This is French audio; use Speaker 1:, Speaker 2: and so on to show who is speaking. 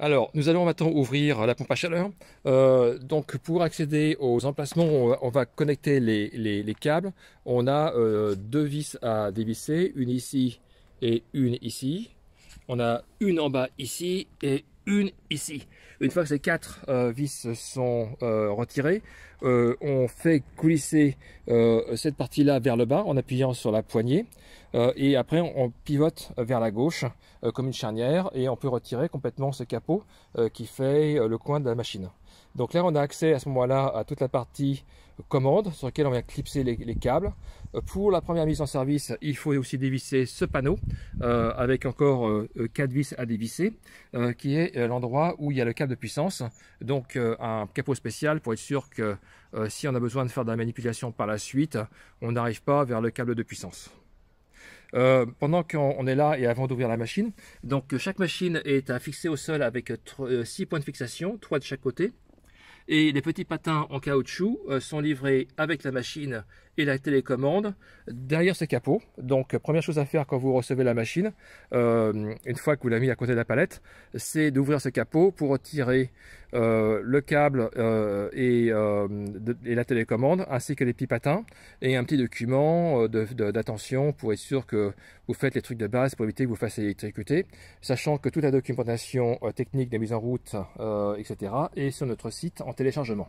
Speaker 1: Alors, nous allons maintenant ouvrir la pompe à chaleur. Euh, donc, pour accéder aux emplacements, on, va connecter les, câbles. On a euh, deux vis à dévisser, une ici et une ici. On a une en bas ici et une une ici. Une fois que ces quatre euh, vis sont euh, retirées, euh, on fait glisser cette partie-là vers le bas en appuyant sur la poignée. et après, on pivote vers la gauche comme une charnière et on peut retirer complètement ce capot qui fait le coin de la machine. Donc là, on a accès à ce moment-là à toute la partie commande sur laquelle on vient clipser les, câbles. Euh, pour la première mise en service, il faut aussi dévisser ce panneau euh, avec encore 4 euh, vis à dévisser qui est l'endroit où il y a le câble de puissance. Donc un capot spécial pour être sûr que si on a besoin de faire de la manipulation par la suite, on n'arrive pas vers le câble de puissance. Euh, pendant qu'on est là et avant d'ouvrir la machine, donc euh, chaque machine est à fixer au sol avec euh, six points de fixation, trois de chaque côté. Et les petits patins en caoutchouc sont livrés avec la machine et la télécommande derrière ce capot. Donc euh, première chose à faire quand vous recevez la machine, euh, une fois que vous l'avez mis à côté de la palette, c'est d'ouvrir ce capot pour retirer euh, le câble et, la télécommande, ainsi que les pipatins et un petit document d'attention pour être sûr que vous faites les trucs de base pour éviter que vous fassiez électricuter. sachant que toute la documentation technique de mise en route, etc., est sur notre site en téléchargement.